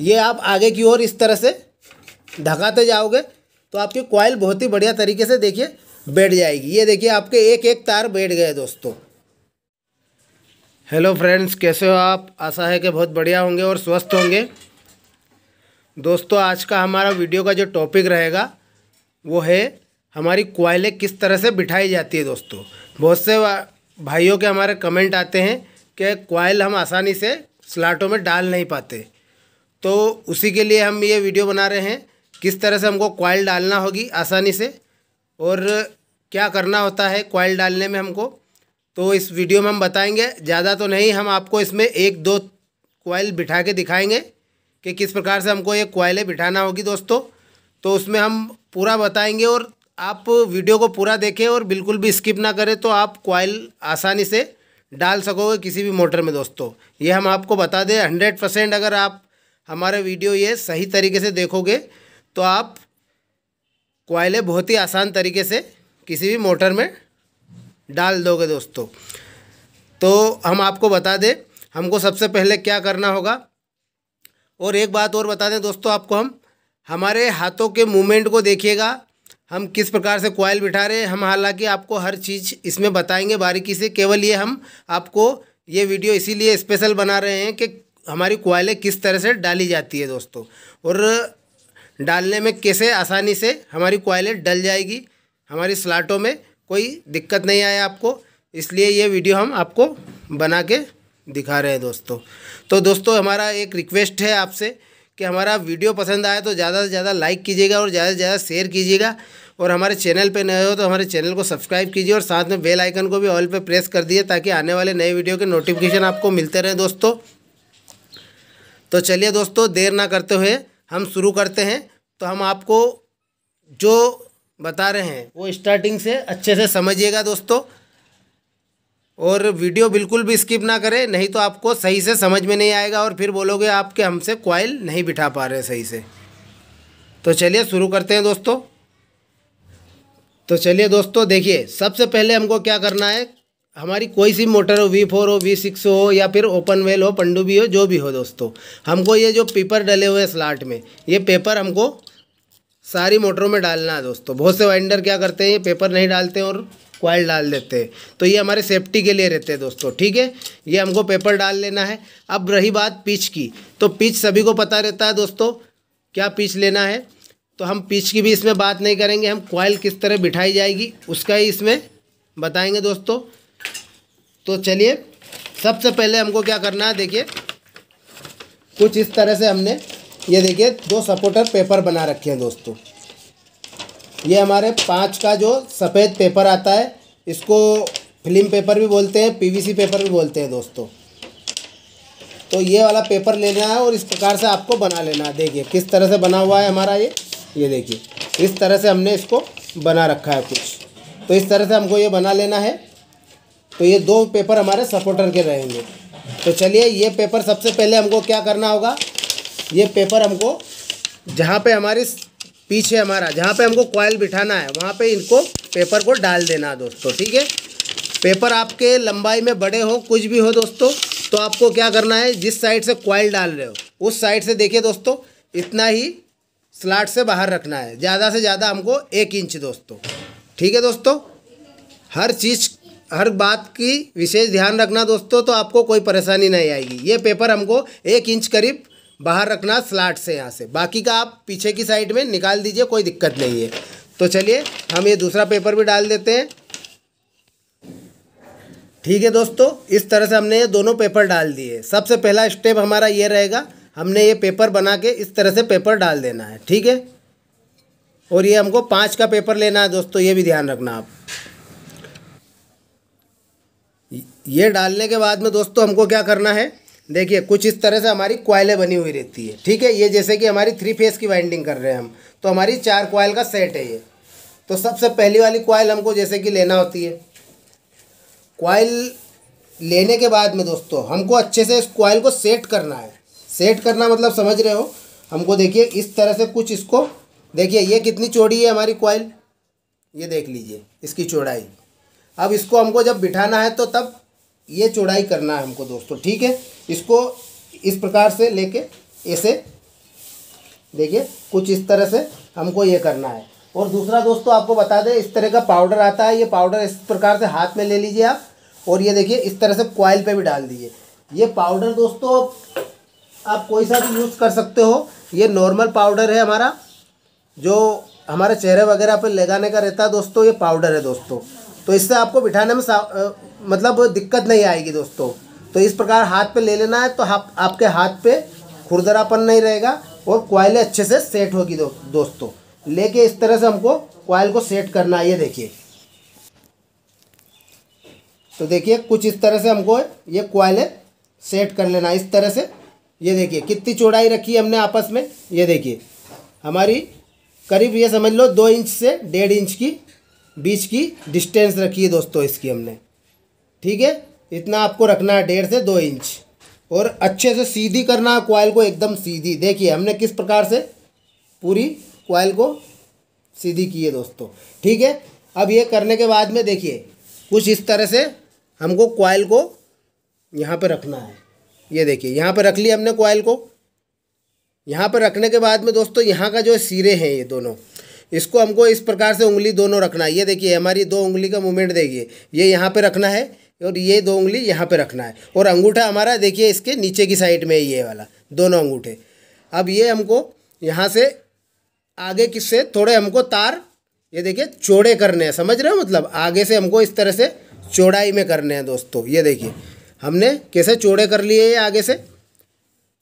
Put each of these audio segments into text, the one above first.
ये आप आगे की ओर इस तरह से ढकाते जाओगे तो आपकी कॉइल बहुत ही बढ़िया तरीके से देखिए बैठ जाएगी ये देखिए आपके एक एक तार बैठ गए दोस्तों हेलो फ्रेंड्स कैसे हो आप आशा है कि बहुत बढ़िया होंगे और स्वस्थ होंगे दोस्तों आज का हमारा वीडियो का जो टॉपिक रहेगा वो है हमारी क्वाइलें किस तरह से बिठाई जाती है दोस्तों बहुत से भाइयों के हमारे कमेंट आते हैं कि कॉइल हम आसानी से स्लाटों में डाल नहीं पाते तो उसी के लिए हम ये वीडियो बना रहे हैं किस तरह से हमको कॉयल डालना होगी आसानी से और क्या करना होता है कॉयल डालने में हमको तो इस वीडियो में हम बताएंगे ज़्यादा तो नहीं हम आपको इसमें एक दो कोयल बिठा के दिखाएंगे कि किस प्रकार से हमको ये क्वाइलें बिठाना होगी दोस्तों तो उसमें हम पूरा बताएंगे और आप वीडियो को पूरा देखें और बिल्कुल भी स्किप ना करें तो आप कोयल आसानी से डाल सकोगे किसी भी मोटर में दोस्तों ये हम आपको बता दें हंड्रेड परसेंट अगर आप हमारे वीडियो ये सही तरीके से देखोगे तो आप कोयले बहुत ही आसान तरीके से किसी भी मोटर में डाल दोगे दोस्तों तो हम आपको बता दें हमको सबसे पहले क्या करना होगा और एक बात और बता दें दोस्तों आपको हम हमारे हाथों के मूवमेंट को देखिएगा हम किस प्रकार से कोयल बिठा रहे हैं हम हालांकि आपको हर चीज़ इसमें बताएंगे बारीकी से केवल ये हम आपको ये वीडियो इसीलिए स्पेशल बना रहे हैं कि हमारी कोयले किस तरह से डाली जाती है दोस्तों और डालने में कैसे आसानी से हमारी कोयले डल जाएगी हमारी स्लाटों में कोई दिक्कत नहीं आए आपको इसलिए ये वीडियो हम आपको बना के दिखा रहे हैं दोस्तों तो दोस्तों हमारा एक रिक्वेस्ट है आपसे कि हमारा वीडियो पसंद आए तो ज़्यादा से ज़्यादा लाइक कीजिएगा और ज़्यादा से ज़्यादा शेयर कीजिएगा और हमारे चैनल पे नए हो तो हमारे चैनल को सब्सक्राइब कीजिए और साथ में बेल आइकन को भी ऑल पे प्रेस कर दिए ताकि आने वाले नए वीडियो के नोटिफिकेशन आपको मिलते रहें दोस्तों तो चलिए दोस्तों देर ना करते हुए हम शुरू करते हैं तो हम आपको जो बता रहे हैं वो स्टार्टिंग से अच्छे से समझिएगा दोस्तों और वीडियो बिल्कुल भी स्किप ना करें नहीं तो आपको सही से समझ में नहीं आएगा और फिर बोलोगे आपके हमसे क्वाइल नहीं बिठा पा रहे सही से तो चलिए शुरू करते हैं दोस्तों तो चलिए दोस्तों देखिए सबसे पहले हमको क्या करना है हमारी कोई सी मोटर हो वी फोर हो वी सिक्स हो या फिर ओपन वेल हो पंडुबी हो जो भी हो दोस्तों हमको ये जो पेपर डले हुए स्लाट में ये पेपर हमको सारी मोटरों में डालना है दोस्तों बहुत से वाइंडर क्या करते हैं ये पेपर नहीं डालते और क्वाइल डाल देते हैं तो ये हमारे सेफ्टी के लिए रहते हैं दोस्तों ठीक है ये हमको पेपर डाल लेना है अब रही बात पिच की तो पिच सभी को पता रहता है दोस्तों क्या पिच लेना है तो हम पिच की भी इसमें बात नहीं करेंगे हम क्वाइल किस तरह बिठाई जाएगी उसका ही इसमें बताएंगे दोस्तों तो चलिए सबसे पहले हमको क्या करना है देखिए कुछ इस तरह से हमने ये देखिए दो सपोर्टर पेपर बना रखे हैं दोस्तों ये हमारे पाँच का जो सफ़ेद पेपर आता है इसको फिल्म पेपर भी बोलते हैं पीवीसी पेपर भी बोलते हैं दोस्तों तो ये वाला पेपर लेना है और इस प्रकार से आपको बना लेना है देखिए किस तरह से बना हुआ है हमारा ये ये देखिए इस तरह से हमने इसको बना रखा है कुछ तो इस तरह से हमको ये बना लेना है तो ये दो पेपर हमारे सपोर्टर के रहेंगे तो चलिए ये पेपर सबसे पहले हमको क्या करना होगा ये पेपर हमको जहाँ पे हमारी पीछे हमारा जहाँ पे हमको कॉयल बिठाना है वहाँ पे इनको पेपर को डाल देना है दोस्तों ठीक है पेपर आपके लंबाई में बड़े हो कुछ भी हो दोस्तों तो आपको क्या करना है जिस साइड से कॉयल डाल रहे हो उस साइड से देखिए दोस्तों इतना ही स्लाट से बाहर रखना है ज़्यादा से ज़्यादा हमको एक इंच दोस्तों ठीक है दोस्तों हर चीज़ हर बात की विशेष ध्यान रखना दोस्तों तो आपको कोई परेशानी नहीं आएगी ये पेपर हमको एक इंच करीब बाहर रखना स्लाट से यहाँ से बाकी का आप पीछे की साइड में निकाल दीजिए कोई दिक्कत नहीं है तो चलिए हम ये दूसरा पेपर भी डाल देते हैं ठीक है दोस्तों इस तरह से हमने ये दोनों पेपर डाल दिए सबसे पहला स्टेप हमारा ये रहेगा हमने ये पेपर बना के इस तरह से पेपर डाल देना है ठीक है और ये हमको पाँच का पेपर लेना है दोस्तों ये भी ध्यान रखना आप ये डालने के बाद में दोस्तों हमको क्या करना है देखिए कुछ इस तरह से हमारी क्वाइलें बनी हुई रहती है ठीक है ये जैसे कि हमारी थ्री फेस की वाइंडिंग कर रहे हैं हम तो हमारी चार क्वाइल का सेट है ये तो सबसे पहली वाली क्वाइल हमको जैसे कि लेना होती है क्वाइल लेने के बाद में दोस्तों हमको अच्छे से इस क्वाइल को सेट करना है सेट करना मतलब समझ रहे हो हमको देखिए इस तरह से कुछ इसको देखिए ये कितनी चौड़ी है हमारी क्वाइल ये देख लीजिए इसकी चौड़ाई अब इसको हमको जब बिठाना है तो तब ये चौड़ाई करना है हमको दोस्तों ठीक है इसको इस प्रकार से लेके ऐसे देखिए कुछ इस तरह से हमको ये करना है और दूसरा दोस्तों आपको बता दें इस तरह का पाउडर आता है ये पाउडर इस प्रकार से हाथ में ले लीजिए आप और ये देखिए इस तरह से क्वाइल पे भी डाल दीजिए ये पाउडर दोस्तों आप कोई सा भी यूज़ कर सकते हो ये नॉर्मल पाउडर है हमारा जो हमारे चेहरे वगैरह पर लगाने का रहता है दोस्तों ये पाउडर है दोस्तों तो इससे आपको बिठाने में मतलब दिक्कत नहीं आएगी दोस्तों तो इस प्रकार हाथ पे ले लेना है तो आप, आपके हाथ पे खुरदरापन नहीं रहेगा और कोयल अच्छे से सेट होगी दो, दोस्तों लेके इस तरह से हमको क्वाइल को सेट करना है ये देखिए तो देखिए कुछ इस तरह से हमको ये कोयल सेट कर लेना है इस तरह से ये देखिए कितनी चौड़ाई रखी है हमने आपस में ये देखिए हमारी करीब ये समझ लो दो इंच से डेढ़ इंच की बीच की डिस्टेंस रखी है दोस्तों इसकी हमने ठीक है इतना आपको रखना है डेढ़ से दो इंच और अच्छे से सीधी करना है कोयल को एकदम सीधी देखिए हमने किस प्रकार से पूरी कोयल को सीधी की है दोस्तों ठीक है अब ये करने के बाद में देखिए कुछ इस तरह से हमको कोयल को यहाँ पर रखना है ये देखिए यहाँ पर रख लिया हमने कॉयल को यहाँ पर रखने के बाद में दोस्तों यहाँ का जो सिरे हैं ये दोनों इसको हमको इस प्रकार से उंगली दोनों रखना है ये देखिए हमारी दो उंगली का मूवमेंट देखिए ये यहाँ पे रखना है और ये दो उंगली यहाँ पे रखना है और अंगूठा हमारा देखिए इसके नीचे की साइड में ये वाला दोनों अंगूठे अब ये हमको यहाँ से आगे किससे थोड़े हमको तार ये देखिए चौड़े करने हैं समझ रहे हो मतलब आगे से हमको इस तरह से चौड़ाई में करने हैं दोस्तों ये देखिए हमने कैसे चौड़े कर लिए ये आगे से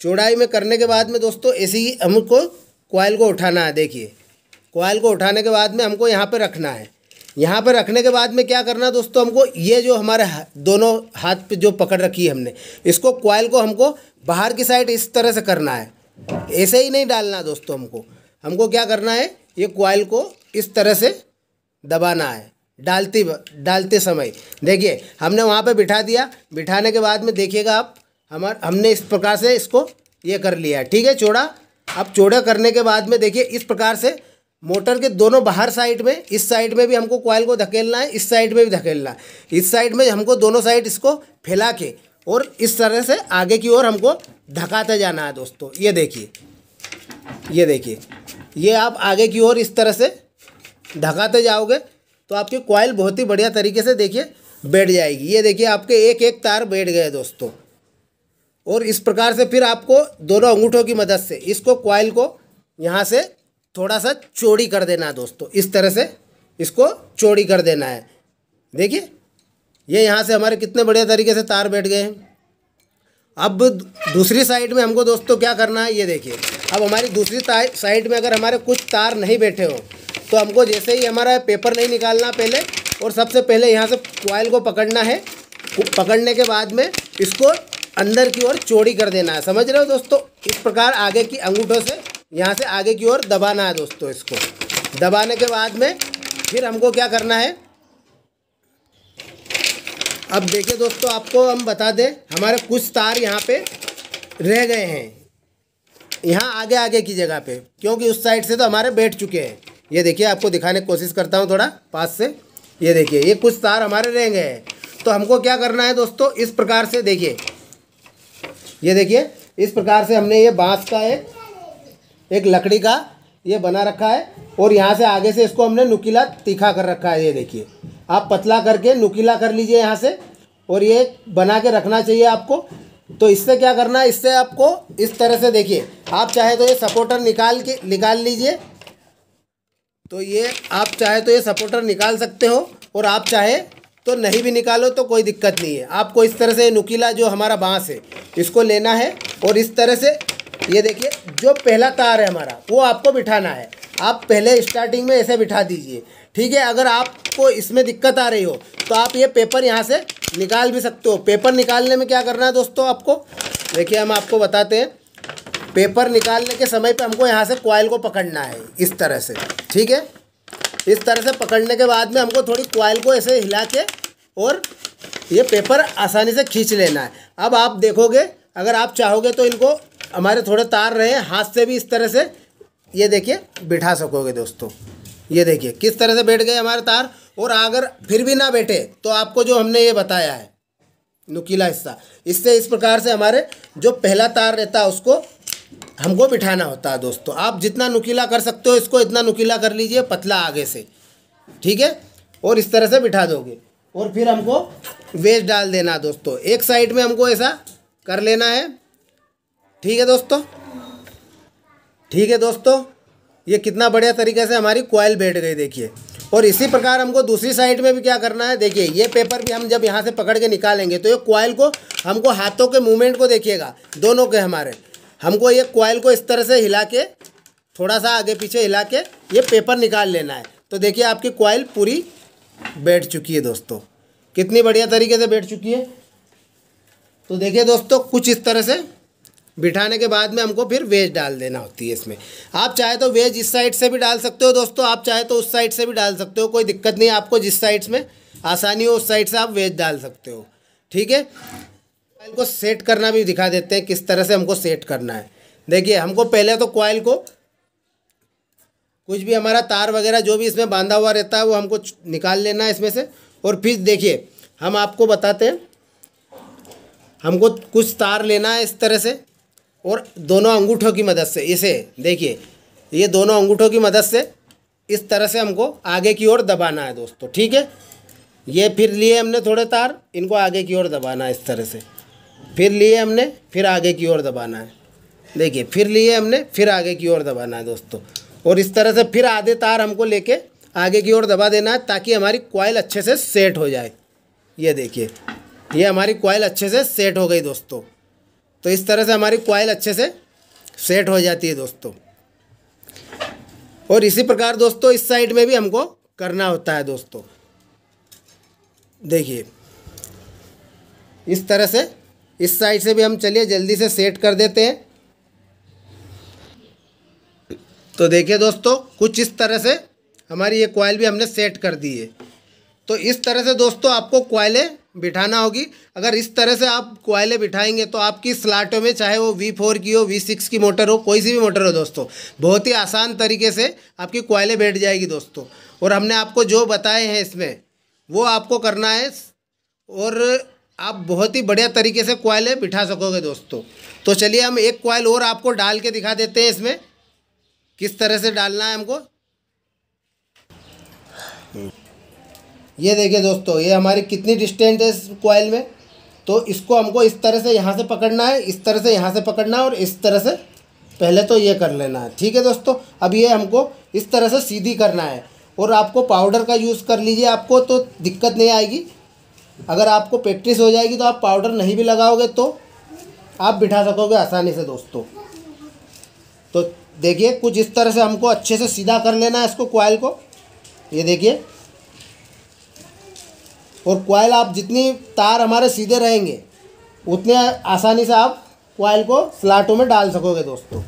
चौड़ाई में करने के बाद में दोस्तों ऐसे ही हमको कॉयल को उठाना है देखिए कोयल को उठाने के बाद में हमको यहाँ पर रखना है यहाँ पर रखने के बाद में क्या करना दोस्तों हमको ये जो हमारे दोनों हाथ पे जो पकड़ रखी है हमने इसको क्वाइल को हमको बाहर की साइड इस तरह से करना है ऐसे ही नहीं डालना दोस्तों हमको हमको क्या करना है ये कोयल को इस तरह से दबाना है डालते डालते समय देखिए हमने वहाँ पे बिठा दिया बिठाने के बाद में देखिएगा आप हमार हमने इस प्रकार से इसको ये कर लिया ठीक है चौड़ा अब चौड़ा करने के बाद में देखिए इस प्रकार से मोटर के दोनों बाहर साइड में इस साइड में भी हमको कॉयल को धकेलना है इस साइड में भी धकेलना है इस साइड में हमको दोनों साइड इसको फैला के और इस तरह से आगे की ओर हमको धकाते जाना है दोस्तों ये देखिए ये देखिए ये आप आगे की ओर इस तरह से धकाते जाओगे तो आपकी कॉयल बहुत ही बढ़िया तरीके से देखिए बैठ जाएगी ये देखिए आपके एक एक तार बैठ गए दोस्तों और इस प्रकार से फिर आपको दोनों अंगूठों की मदद से इसको कॉयल को यहाँ से थोड़ा सा चोरी कर देना है दोस्तों इस तरह से इसको चोरी कर देना है देखिए ये यहाँ से हमारे कितने बढ़िया तरीके से तार बैठ गए हैं अब दूसरी साइड में हमको दोस्तों क्या करना है ये देखिए अब हमारी दूसरी साइड में अगर हमारे कुछ तार नहीं बैठे हो तो हमको जैसे ही हमारा पेपर नहीं निकालना पहले और सबसे पहले यहाँ से क्वाइल को पकड़ना है पकड़ने के बाद में इसको अंदर की ओर चोरी कर देना है समझ रहे हो दोस्तों इस प्रकार आगे की अंगूठों से यहाँ से आगे की ओर दबाना है दोस्तों इसको दबाने के बाद में फिर हमको क्या करना है अब देखिए दोस्तों आपको हम बता दें हमारे कुछ तार यहाँ पे रह गए हैं यहाँ आगे आगे की जगह पे क्योंकि उस साइड से तो हमारे बैठ चुके हैं ये देखिए आपको दिखाने की कोशिश करता हूँ थोड़ा पास से ये देखिए ये कुछ तार हमारे रह गए हैं तो हमको क्या करना है दोस्तों इस प्रकार से देखिए ये देखिए इस प्रकार से हमने ये बांस का एक एक लकड़ी का ये बना रखा है और यहाँ से आगे से इसको हमने नुकीला तीखा कर रखा है ये देखिए आप पतला करके नुकीला कर लीजिए यहाँ से और ये बना के रखना चाहिए आपको तो इससे क्या करना है इससे आपको इस तरह से देखिए आप चाहे तो ये सपोर्टर निकाल के निकाल लीजिए तो ये आप चाहे तो ये सपोर्टर निकाल सकते हो और आप चाहे तो नहीं भी निकालो तो कोई दिक्कत नहीं है आपको इस तरह से नुकीला जो हमारा बाँस है इसको लेना है और इस तरह से ये देखिए जो पहला तार है हमारा वो आपको बिठाना है आप पहले स्टार्टिंग में ऐसे बिठा दीजिए ठीक है अगर आपको इसमें दिक्कत आ रही हो तो आप ये पेपर यहाँ से निकाल भी सकते हो पेपर निकालने में क्या करना है दोस्तों आपको देखिए हम आपको बताते हैं पेपर निकालने के समय पे हमको यहाँ से क्वाइल को पकड़ना है इस तरह से ठीक है इस तरह से पकड़ने के बाद में हमको थोड़ी क्वाइल को ऐसे हिला के और ये पेपर आसानी से खींच लेना है अब आप देखोगे अगर आप चाहोगे तो इनको हमारे थोड़े तार रहे हाथ से भी इस तरह से ये देखिए बिठा सकोगे दोस्तों ये देखिए किस तरह से बैठ गए हमारे तार और अगर फिर भी ना बैठे तो आपको जो हमने ये बताया है नुकीला हिस्सा इससे इस प्रकार से हमारे जो पहला तार रहता है उसको हमको बिठाना होता है दोस्तों आप जितना नुकीला कर सकते हो इसको इतना नुकीला कर लीजिए पतला आगे से ठीक है और इस तरह से बिठा दोगे और फिर हमको वेज डाल देना दोस्तों एक साइड में हमको ऐसा कर लेना है ठीक है दोस्तों ठीक है दोस्तों ये कितना बढ़िया तरीके से हमारी कोयल बैठ गई देखिए और इसी प्रकार हमको दूसरी साइड में भी क्या करना है देखिए ये पेपर भी हम जब यहाँ से पकड़ के निकालेंगे तो ये क्वाइल को हमको हाथों के मूवमेंट को देखिएगा दोनों के हमारे हमको ये कोयल को इस तरह से हिला के थोड़ा सा आगे पीछे हिला के ये पेपर निकाल लेना है तो देखिए आपकी कोयल पूरी बैठ चुकी है दोस्तों कितनी बढ़िया तरीके से बैठ चुकी है तो देखिए दोस्तों कुछ इस तरह से बिठाने के बाद में हमको फिर वेज डाल देना होती है इसमें आप चाहे तो वेज इस साइड से भी डाल सकते हो दोस्तों आप चाहे तो उस साइड से भी डाल सकते हो कोई दिक्कत नहीं आपको जिस साइड में आसानी हो उस साइड से आप वेज डाल सकते हो ठीक है कॉइल को सेट करना भी दिखा देते हैं किस तरह से हमको सेट करना है देखिए हमको पहले तो क्वाइल को कुछ भी हमारा तार वगैरह जो भी इसमें बांधा हुआ रहता है वो हमको निकाल लेना है इसमें से और फिर देखिए हम आपको बताते हैं हमको कुछ तार लेना है इस तरह से और दोनों अंगूठों की मदद से इसे देखिए ये दोनों अंगूठों की मदद से इस तरह से हमको आगे की ओर दबाना है दोस्तों ठीक है ये फिर लिए हमने थोड़े तार इनको आगे की ओर दबाना है इस तरह से फिर लिए हमने फिर आगे की ओर दबाना है देखिए फिर लिए हमने फिर आगे की ओर दबाना है दोस्तों और इस तरह से फिर आधे तार हमको लेके आगे की ओर दबा देना है ताकि हमारी क्वाइल अच्छे से सेट हो जाए ये देखिए ये हमारी क्वाइल अच्छे से सेट हो गई दोस्तों तो इस तरह से हमारी क्वाइल अच्छे से सेट हो जाती है दोस्तों और इसी प्रकार दोस्तों इस साइड में भी हमको करना होता है दोस्तों देखिए इस तरह से इस साइड से भी हम चलिए जल्दी से सेट कर देते हैं तो देखिए दोस्तों कुछ इस तरह से हमारी ये क्वाइल भी हमने सेट कर दी है तो इस तरह से दोस्तों आपको कोयले बिठाना होगी अगर इस तरह से आप कोयले बिठाएंगे तो आपकी स्लाटों में चाहे वो वी फोर की हो वी सिक्स की मोटर हो कोई सी भी मोटर हो दोस्तों बहुत ही आसान तरीके से आपकी कोयले बैठ जाएगी दोस्तों और हमने आपको जो बताए हैं इसमें वो आपको करना है और आप बहुत ही बढ़िया तरीके से कोयले बिठा सकोगे दोस्तों तो चलिए हम एक कोयल और आपको डाल के दिखा देते हैं इसमें किस तरह से डालना है हमको ये देखिए दोस्तों ये हमारी कितनी डिस्टेंस है इस कॉयल में तो इसको हमको इस तरह से यहाँ से पकड़ना है इस तरह से यहाँ से पकड़ना है और इस तरह से पहले तो ये कर लेना है ठीक है दोस्तों अब ये हमको इस तरह से सीधी करना है और आपको पाउडर का यूज़ कर लीजिए आपको तो दिक्कत नहीं आएगी अगर आपको प्रैक्टिस हो जाएगी तो आप पाउडर नहीं भी लगाओगे तो आप बिठा सकोगे आसानी से दोस्तों तो देखिए कुछ इस तरह से हमको अच्छे से सीधा कर लेना है इसको कोयल को ये देखिए और क्वाइल आप जितनी तार हमारे सीधे रहेंगे उतने आसानी से आप क्वाइल को स्लाटों में डाल सकोगे दोस्तों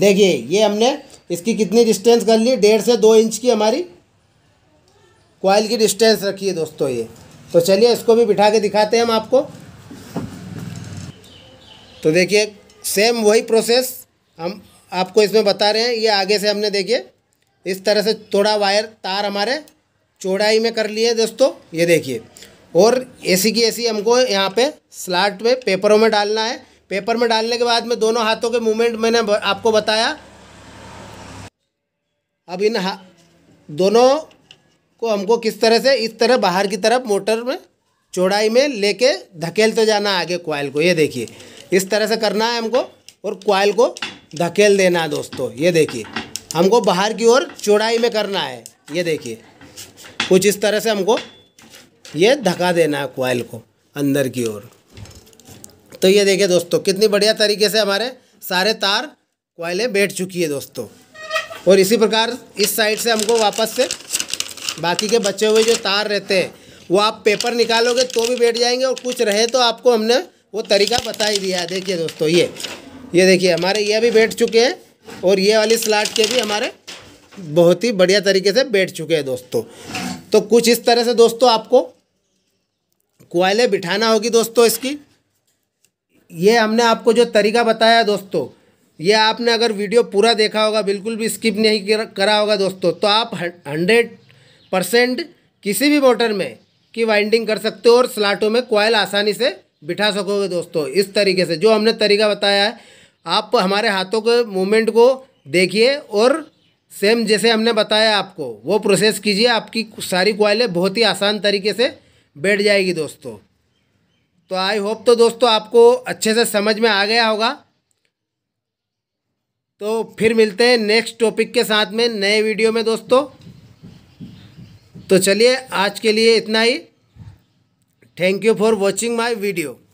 देखिए ये हमने इसकी कितनी डिस्टेंस कर ली डेढ़ से दो इंच की हमारी क्वाइल की डिस्टेंस रखी है दोस्तों ये तो चलिए इसको भी बिठा के दिखाते हैं हम आपको तो देखिए सेम वही प्रोसेस हम आपको इसमें बता रहे हैं ये आगे से हमने देखिए इस तरह से थोड़ा वायर तार हमारे चौड़ाई में कर लिए दोस्तों ये देखिए और ऐसी की ऐसी हमको यहाँ पे स्लाट में पेपरों में डालना है पेपर में डालने के बाद में दोनों हाथों के मूवमेंट मैंने आपको बताया अब इन हा दोनों को हमको किस तरह से इस तरह बाहर की तरफ मोटर में चौड़ाई में लेके धकेलते जाना आगे क्वाइल को ये देखिए इस तरह से करना है हमको और क्वाइल को धकेल देना है दोस्तों ये देखिए हमको बाहर की ओर चौड़ाई में करना है ये देखिए कुछ इस तरह से हमको ये धक्का देना है कोयल को अंदर की ओर तो ये देखिए दोस्तों कितनी बढ़िया तरीके से हमारे सारे तार कोयलें बैठ चुकी है दोस्तों और इसी प्रकार इस साइड से हमको वापस से बाकी के बचे हुए जो तार रहते हैं वो आप पेपर निकालोगे तो भी बैठ जाएंगे और कुछ रहे तो आपको हमने वो तरीका बता ही दिया है देखिए दोस्तों ये ये देखिए हमारे ये भी बैठ चुके हैं और ये वाली स्लाट के भी हमारे बहुत ही बढ़िया तरीके से बैठ चुके हैं दोस्तों तो कुछ इस तरह से दोस्तों आपको कोयले बिठाना होगी दोस्तों इसकी ये हमने आपको जो तरीका बताया दोस्तों ये आपने अगर वीडियो पूरा देखा होगा बिल्कुल भी स्किप नहीं करा होगा दोस्तों तो आप हंड्रेड परसेंट किसी भी मोटर में की वाइंडिंग कर सकते हो और स्लाटों में कोयल आसानी से बिठा सकोगे दोस्तों इस तरीके से जो हमने तरीका बताया है आप हमारे हाथों के मूवमेंट को देखिए और सेम जैसे हमने बताया आपको वो प्रोसेस कीजिए आपकी सारी कोयलें बहुत ही आसान तरीके से बैठ जाएगी दोस्तों तो आई होप तो दोस्तों आपको अच्छे से समझ में आ गया होगा तो फिर मिलते हैं नेक्स्ट टॉपिक के साथ में नए वीडियो में दोस्तों तो चलिए आज के लिए इतना ही thank you for watching my video